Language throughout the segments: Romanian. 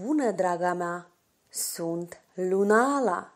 Bună, draga mea! Sunt Lunala!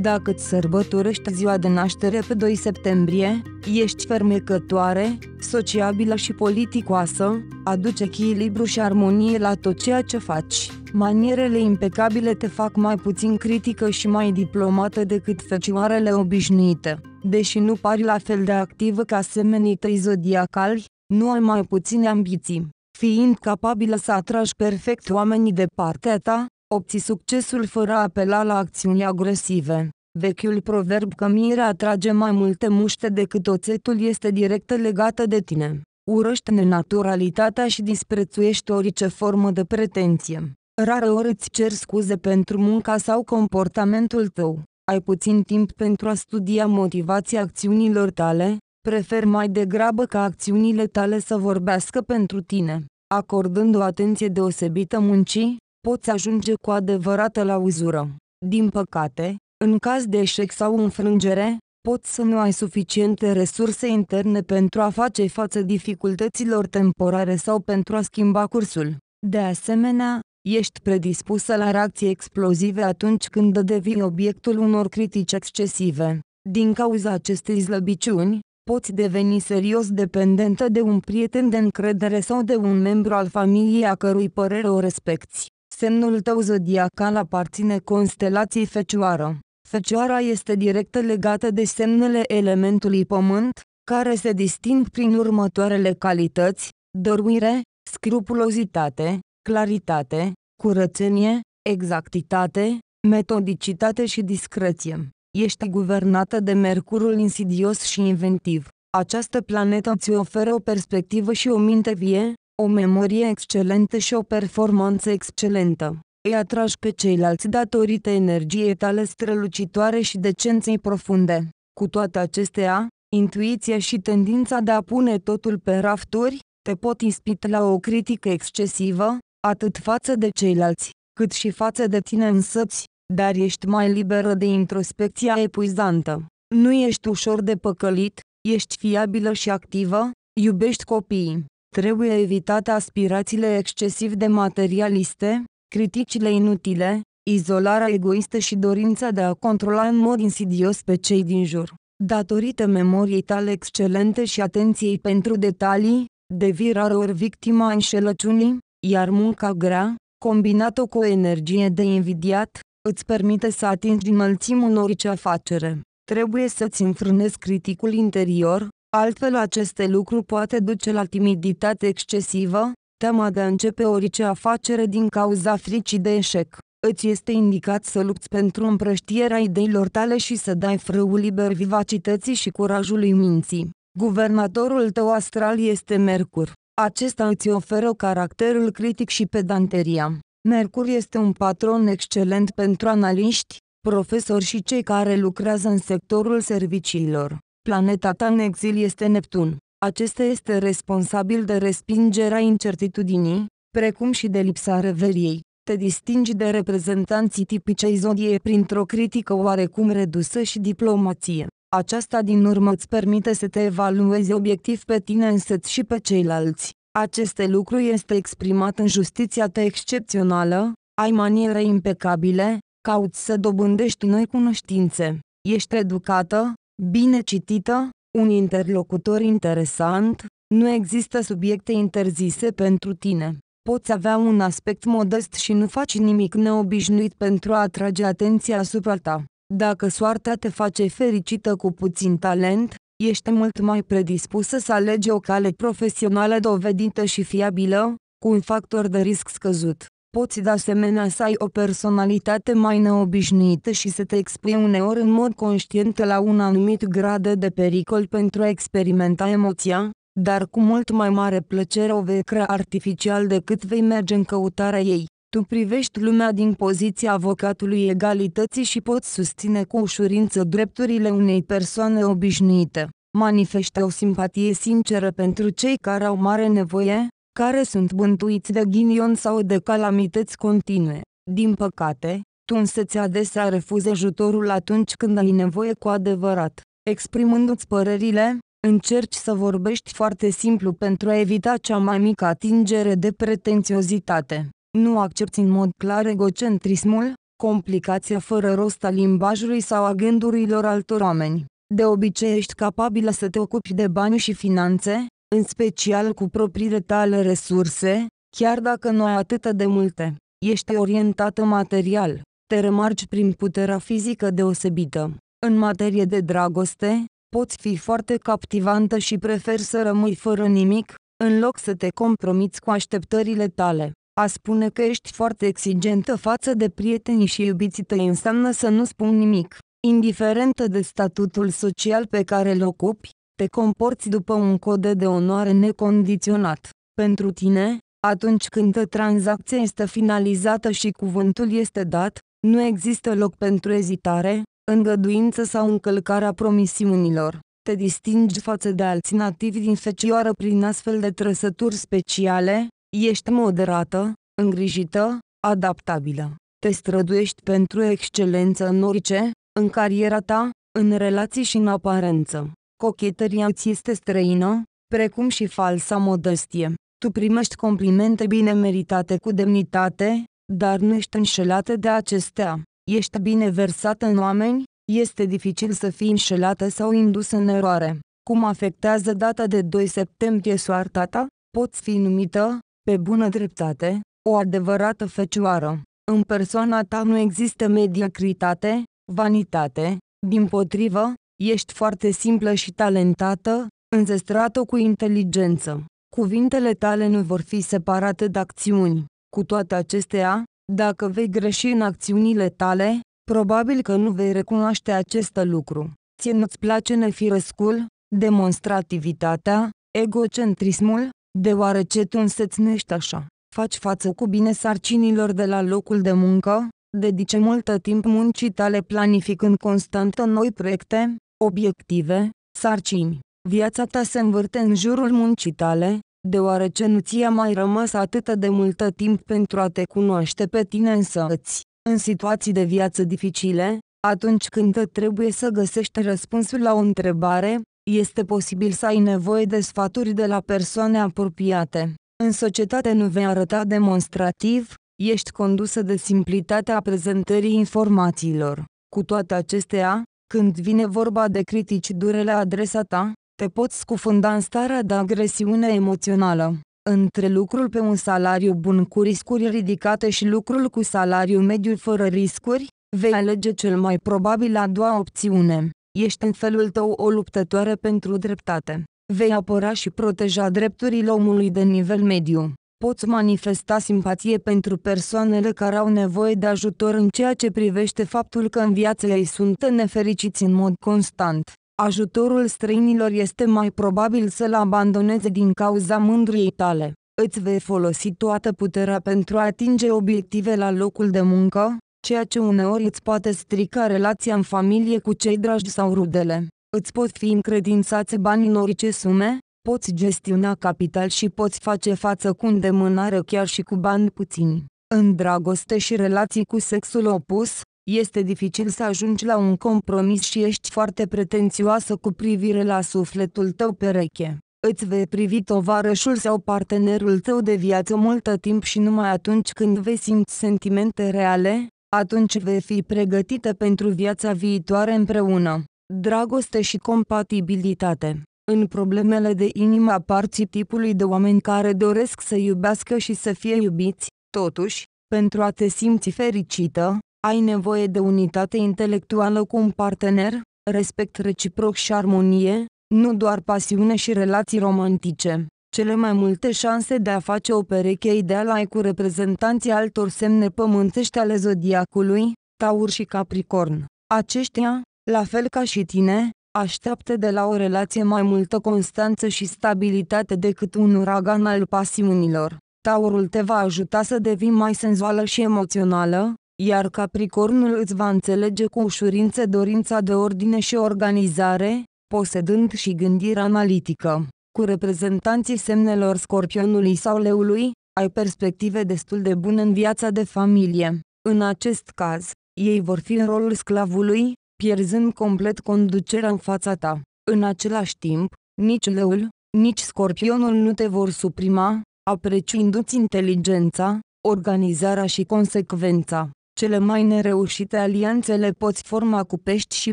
Dacă îți sărbătorești ziua de naștere pe 2 septembrie, ești fermecătoare, sociabilă și politicoasă, aduci echilibru și armonie la tot ceea ce faci. Manierele impecabile te fac mai puțin critică și mai diplomată decât fecioarele obișnuite. Deși nu pari la fel de activă ca semenii tăi zodiacali, nu ai mai puține ambiții fiind capabilă să atragi perfect oamenii de partea ta, obții succesul fără a apela la acțiuni agresive. Vechiul proverb că mirea atrage mai multe muște decât oțetul este direct legată de tine. Urăști nenaturalitatea și disprețuiești orice formă de pretenție. Rare ori îți cer scuze pentru munca sau comportamentul tău. Ai puțin timp pentru a studia motivația acțiunilor tale, Prefer mai degrabă ca acțiunile tale să vorbească pentru tine. Acordând o atenție deosebită muncii, poți ajunge cu adevărat la uzură. Din păcate, în caz de eșec sau înfrângere, poți să nu ai suficiente resurse interne pentru a face față dificultăților temporare sau pentru a schimba cursul. De asemenea, ești predispusă la reacții explozive atunci când devii obiectul unor critici excesive. Din cauza acestei slăbiciuni, poți deveni serios dependentă de un prieten de încredere sau de un membru al familiei a cărui părere o respecti. Semnul tău zodiacal aparține constelației Fecioară. Fecioara este direct legată de semnele elementului pământ, care se disting prin următoarele calități, dăruire, scrupulozitate, claritate, curățenie, exactitate, metodicitate și discreție. Ești guvernată de Mercurul insidios și inventiv. Această planetă îți oferă o perspectivă și o minte vie, o memorie excelentă și o performanță excelentă. Îi atragi pe ceilalți datorită energiei tale strălucitoare și decenței profunde. Cu toate acestea, intuiția și tendința de a pune totul pe rafturi, te pot ispita la o critică excesivă, atât față de ceilalți, cât și față de tine însăți, dar ești mai liberă de introspecția epuizantă. Nu ești ușor de păcălit, ești fiabilă și activă, iubești copiii. Trebuie evitate aspirațiile excesiv de materialiste, criticile inutile, izolarea egoistă și dorința de a controla în mod insidios pe cei din jur. Datorită memoriei tale excelente și atenției pentru detalii, devii ori victima înșelăciunii, iar munca grea, combinată cu o energie de invidiat, îți permite să atingi înălțimul orice afacere. Trebuie să-ți înfrânezi criticul interior, altfel aceste lucruri poate duce la timiditate excesivă, teama de a începe orice afacere din cauza fricii de eșec. Îți este indicat să lupți pentru împrăștierea ideilor tale și să dai frâul liber vivacității și curajului minții. Guvernatorul tău astral este Mercur. Acesta îți oferă caracterul critic și pedanteria. Mercur este un patron excelent pentru analiști, profesori și cei care lucrează în sectorul serviciilor. Planeta ta în exil este Neptun. Acesta este responsabil de respingerea incertitudinii, precum și de lipsa reveriei. Te distingi de reprezentanții tipicei zodiei printr-o critică oarecum redusă și diplomație. Aceasta din urmă îți permite să te evaluezi obiectiv pe tine însăți și pe ceilalți. Aceste lucruri este exprimat în justiția ta excepțională, ai maniere impecabile, cauți să dobândești noi cunoștințe, ești educată, bine citită, un interlocutor interesant, nu există subiecte interzise pentru tine. Poți avea un aspect modest și nu faci nimic neobișnuit pentru a atrage atenția asupra ta. Dacă soarta te face fericită cu puțin talent, ești mult mai predispusă să alegi o cale profesională dovedită și fiabilă, cu un factor de risc scăzut. Poți de asemenea să ai o personalitate mai neobișnuită și să te expui uneori în mod conștient la un anumit grad de pericol pentru a experimenta emoția, dar cu mult mai mare plăcere o vei crea artificial decât vei merge în căutarea ei. Tu privești lumea din poziția avocatului egalității și poți susține cu ușurință drepturile unei persoane obișnuite. Manifestă o simpatie sinceră pentru cei care au mare nevoie, care sunt bântuiți de ghinion sau de calamități continue. Din păcate, tu însă-ți adesea refuzi ajutorul atunci când ai nevoie cu adevărat. Exprimându-ți părerile, încerci să vorbești foarte simplu pentru a evita cea mai mică atingere de pretențiozitate nu accepti în mod clar egocentrismul, complicația fără rost a limbajului sau a gândurilor altor oameni. De obicei ești capabilă să te ocupi de bani și finanțe, în special cu propriile tale resurse, chiar dacă nu ai atât de multe. Ești orientată material, te remarci prin puterea fizică deosebită. În materie de dragoste, poți fi foarte captivantă și preferi să rămâi fără nimic, în loc să te compromiți cu așteptările tale. A spune că ești foarte exigentă față de prietenii și iubiții tăi înseamnă să nu spun nimic. Indiferent de statutul social pe care îl ocupi, te comporți după un cod de onoare necondiționat. Pentru tine, atunci când tranzacția este finalizată și cuvântul este dat, nu există loc pentru ezitare, îngăduință sau încălcarea promisiunilor. Te distingi față de alții nativi din fecioară prin astfel de trăsături speciale, Ești moderată, îngrijită, adaptabilă. Te străduiești pentru excelență în orice, în cariera ta, în relații și în aparență. Cochetăria ți este străină, precum și falsa modestie. Tu primești complimente bine meritate cu demnitate, dar nu ești înșelată de acestea. Ești bine versată în oameni, este dificil să fii înșelată sau indusă în eroare. Cum afectează data de 2 septembrie soarta ta? Poți fi numită, pe bună dreptate, o adevărată fecioară. În persoana ta nu există mediocritate, vanitate, din potrivă, ești foarte simplă și talentată, înzestrată cu inteligență. Cuvintele tale nu vor fi separate de acțiuni. Cu toate acestea, dacă vei greși în acțiunile tale, probabil că nu vei recunoaște acest lucru. Ție nu-ți place nefirescul, demonstrativitatea, egocentrismul, Deoarece tu însățnești așa, faci față cu bine sarcinilor de la locul de muncă, dedice multă timp muncii tale planificând constant noi proiecte, obiective, sarcini. Viața ta se învârte în jurul muncii tale, deoarece nu ți-a mai rămas atât de multă timp pentru a te cunoaște pe tine însăți. În situații de viață dificile, atunci când trebuie să găsești răspunsul la o întrebare, este posibil să ai nevoie de sfaturi de la persoane apropiate. În societate nu vei arăta demonstrativ, ești condusă de simplitatea prezentării informațiilor. Cu toate acestea, când vine vorba de critici dure la adresa ta, te poți scufunda în starea de agresiune emoțională. Între lucrul pe un salariu bun cu riscuri ridicate și lucrul cu salariu mediu fără riscuri, vei alege cel mai probabil a doua opțiune. Ești în felul tău o luptătoare pentru dreptate. Vei apăra și proteja drepturile omului de nivel mediu. Poți manifesta simpatie pentru persoanele care au nevoie de ajutor în ceea ce privește faptul că în viațele ei sunt nefericiți în mod constant. Ajutorul străinilor este mai probabil să-l abandoneze din cauza mândriei tale îți vei folosi toată puterea pentru a atinge obiective la locul de muncă, ceea ce uneori îți poate strica relația în familie cu cei dragi sau rudele. Îți pot fi încredințați bani în orice sume, poți gestiona capital și poți face față cu îndemânare chiar și cu bani puțini. În dragoste și relații cu sexul opus, este dificil să ajungi la un compromis și ești foarte pretențioasă cu privire la sufletul tău pereche. Îți vei privi tovarășul sau partenerul tău de viață multă timp și numai atunci când vei simți sentimente reale, atunci vei fi pregătită pentru viața viitoare împreună. Dragoste și compatibilitate În problemele de inimă parții tipului de oameni care doresc să iubească și să fie iubiți, totuși, pentru a te simți fericită, ai nevoie de unitate intelectuală cu un partener, respect reciproc și armonie, nu doar pasiune și relații romantice. Cele mai multe șanse de a face o pereche ideală ai cu reprezentanții altor semne pământești ale zodiacului, Taur și Capricorn. Aceștia, la fel ca și tine, așteaptă de la o relație mai multă constanță și stabilitate decât un uragan al pasiunilor. Taurul te va ajuta să devii mai senzuală și emoțională, iar Capricornul îți va înțelege cu ușurință dorința de ordine și organizare, posedând și gândire analitică. Cu reprezentanții semnelor scorpionului sau leului, ai perspective destul de bune în viața de familie. În acest caz, ei vor fi în rolul sclavului, pierzând complet conducerea în fața ta. În același timp, nici leul, nici scorpionul nu te vor suprima, apreciindu-ți inteligența, organizarea și consecvența. Cele mai nereușite alianțe le poți forma cu pești și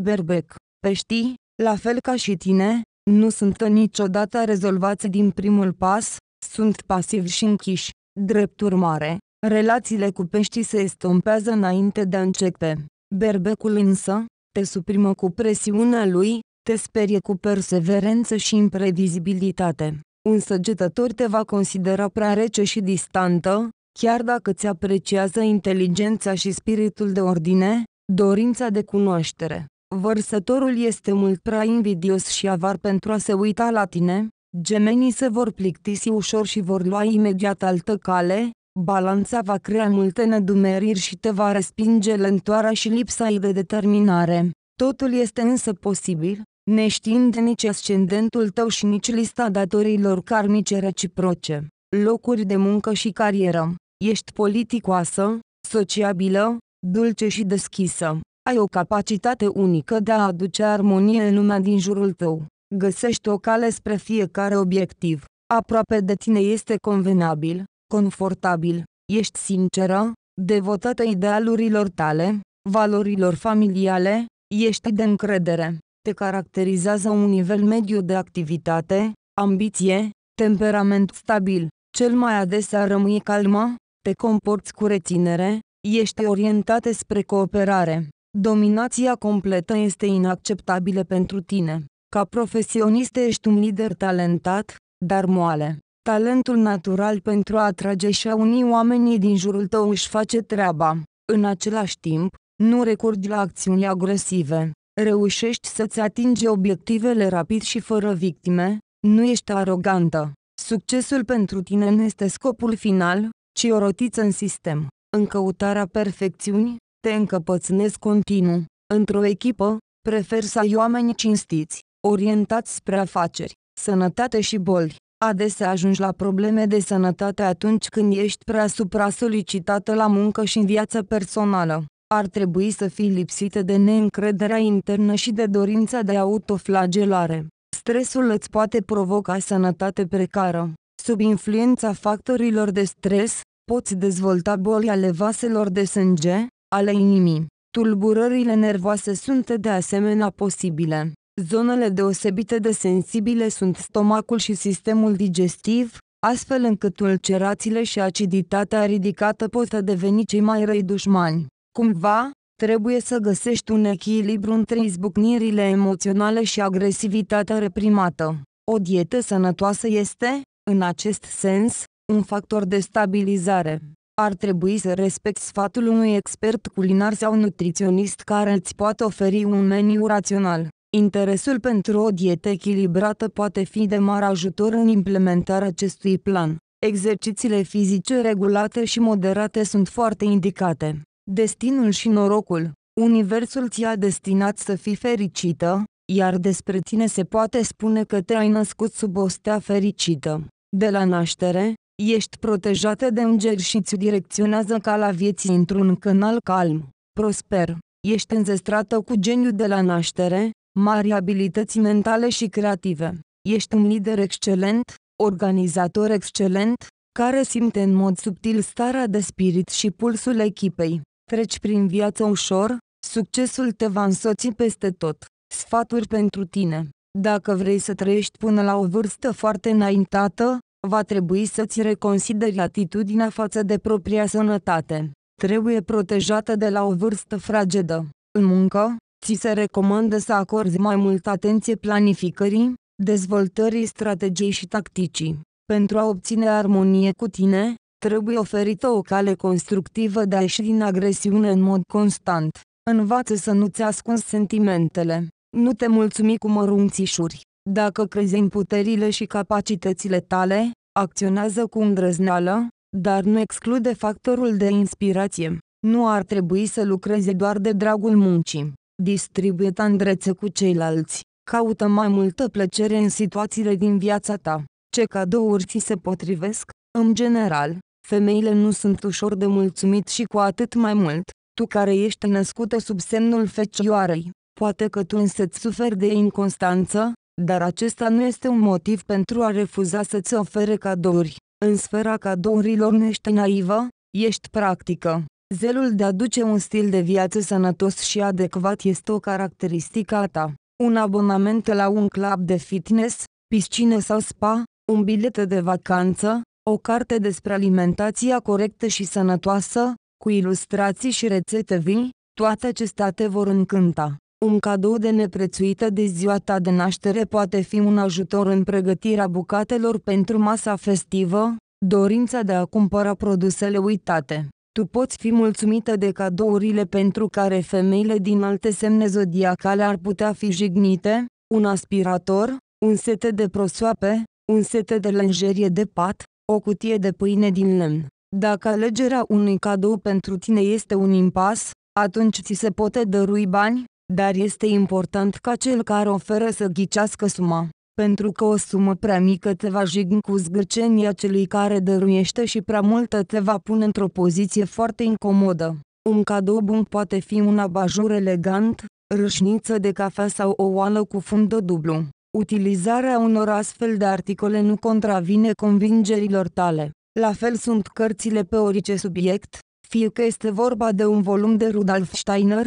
berbec. Peștii, la fel ca și tine, nu sunt niciodată rezolvați din primul pas, sunt pasivi și închiși. Drept urmare, relațiile cu peștii se estompează înainte de a începe. Berbecul însă, te suprimă cu presiunea lui, te sperie cu perseverență și imprevizibilitate. Un săgetător te va considera prea rece și distantă, chiar dacă ți apreciază inteligența și spiritul de ordine, dorința de cunoaștere. Vărsătorul este mult prea invidios și avar pentru a se uita la tine, gemenii se vor plictisi ușor și vor lua imediat altă cale, balanța va crea multe nedumeriri și te va respinge lentoarea și lipsa de determinare. Totul este însă posibil, neștiind nici ascendentul tău și nici lista datorilor karmice reciproce, locuri de muncă și carieră. Ești politicoasă, sociabilă, dulce și deschisă. Ai o capacitate unică de a aduce armonie în lumea din jurul tău. Găsești o cale spre fiecare obiectiv. Aproape de tine este convenabil, confortabil, ești sinceră, devotată idealurilor tale, valorilor familiale, ești de încredere. Te caracterizează un nivel mediu de activitate, ambiție, temperament stabil, cel mai adesea rămâi calmă, te comporți cu reținere, ești orientată spre cooperare. Dominația completă este inacceptabilă pentru tine. Ca profesionist ești un lider talentat, dar moale. Talentul natural pentru a atrage și a uni oamenii din jurul tău își face treaba. În același timp, nu recurgi la acțiuni agresive. Reușești să-ți atingi obiectivele rapid și fără victime, nu ești arogantă. Succesul pentru tine nu este scopul final, ci o rotiță în sistem. În căutarea perfecțiunii, te încăpățânezi continuu. Într-o echipă, prefer să ai oameni cinstiți, orientați spre afaceri, sănătate și boli. Adesea ajungi la probleme de sănătate atunci când ești prea supra-solicitată la muncă și în viața personală. Ar trebui să fii lipsită de neîncrederea internă și de dorința de autoflagelare. Stresul îți poate provoca sănătate precară. Sub influența factorilor de stres, poți dezvolta boli ale vaselor de sânge, ale inimii. Tulburările nervoase sunt de asemenea posibile. Zonele deosebite de sensibile sunt stomacul și sistemul digestiv, astfel încât ulcerațiile și aciditatea ridicată pot deveni cei mai răi dușmani. Cumva, trebuie să găsești un echilibru între izbucnirile emoționale și agresivitatea reprimată. O dietă sănătoasă este, în acest sens, un factor de stabilizare ar trebui să respecti sfatul unui expert culinar sau nutriționist care îți poate oferi un meniu rațional. Interesul pentru o dietă echilibrată poate fi de mare ajutor în implementarea acestui plan. Exercițiile fizice regulate și moderate sunt foarte indicate. Destinul și norocul. Universul ți-a destinat să fii fericită, iar despre tine se poate spune că te-ai născut sub o stea fericită. De la naștere, Ești protejată de îngeri și ți direcționează cala vieții într-un canal calm, prosper. Ești înzestrată cu geniu de la naștere, mari abilități mentale și creative. Ești un lider excelent, organizator excelent, care simte în mod subtil starea de spirit și pulsul echipei. Treci prin viață ușor, succesul te va însoți peste tot. Sfaturi pentru tine. Dacă vrei să trăiești până la o vârstă foarte înaintată, va trebui să-ți reconsideri atitudinea față de propria sănătate. Trebuie protejată de la o vârstă fragedă. În muncă, ți se recomandă să acorzi mai multă atenție planificării, dezvoltării strategiei și tacticii. Pentru a obține armonie cu tine, trebuie oferită o cale constructivă de a ieși din agresiune în mod constant. Învață să nu-ți ascunzi sentimentele. Nu te mulțumi cu mărunțișuri. Dacă crezi în puterile și capacitățile tale, acționează cu îndrăzneală, dar nu exclude factorul de inspirație. Nu ar trebui să lucreze doar de dragul muncii. Distribuie tandrețe cu ceilalți. Caută mai multă plăcere în situațiile din viața ta. Ce cadouri ți se potrivesc? În general, femeile nu sunt ușor de mulțumit și cu atât mai mult, tu care ești născută sub semnul fecioarei. Poate că tu însă suferi de inconstanță, dar acesta nu este un motiv pentru a refuza să-ți ofere cadouri. În sfera cadourilor nu ești naivă, ești practică. Zelul de a duce un stil de viață sănătos și adecvat este o caracteristică a ta. Un abonament la un club de fitness, piscină sau spa, un bilet de vacanță, o carte despre alimentația corectă și sănătoasă, cu ilustrații și rețete vii, toate acestea te vor încânta. Un cadou de neprețuită de ziua ta de naștere poate fi un ajutor în pregătirea bucatelor pentru masa festivă, dorința de a cumpăra produsele uitate. Tu poți fi mulțumită de cadourile pentru care femeile din alte semne zodiacale ar putea fi jignite, un aspirator, un set de prosoape, un set de lenjerie de pat, o cutie de pâine din lemn. Dacă alegerea unui cadou pentru tine este un impas, atunci ți se poate dărui bani, dar este important ca cel care oferă să ghicească suma, pentru că o sumă prea mică te va jigni cu zgârcenia celui care dăruiește și prea multă te va pune într-o poziție foarte incomodă. Un cadou bun poate fi un abajur elegant, râșniță de cafea sau o oală cu fundă dublu. Utilizarea unor astfel de articole nu contravine convingerilor tale. La fel sunt cărțile pe orice subiect, fie că este vorba de un volum de Rudolf Steiner,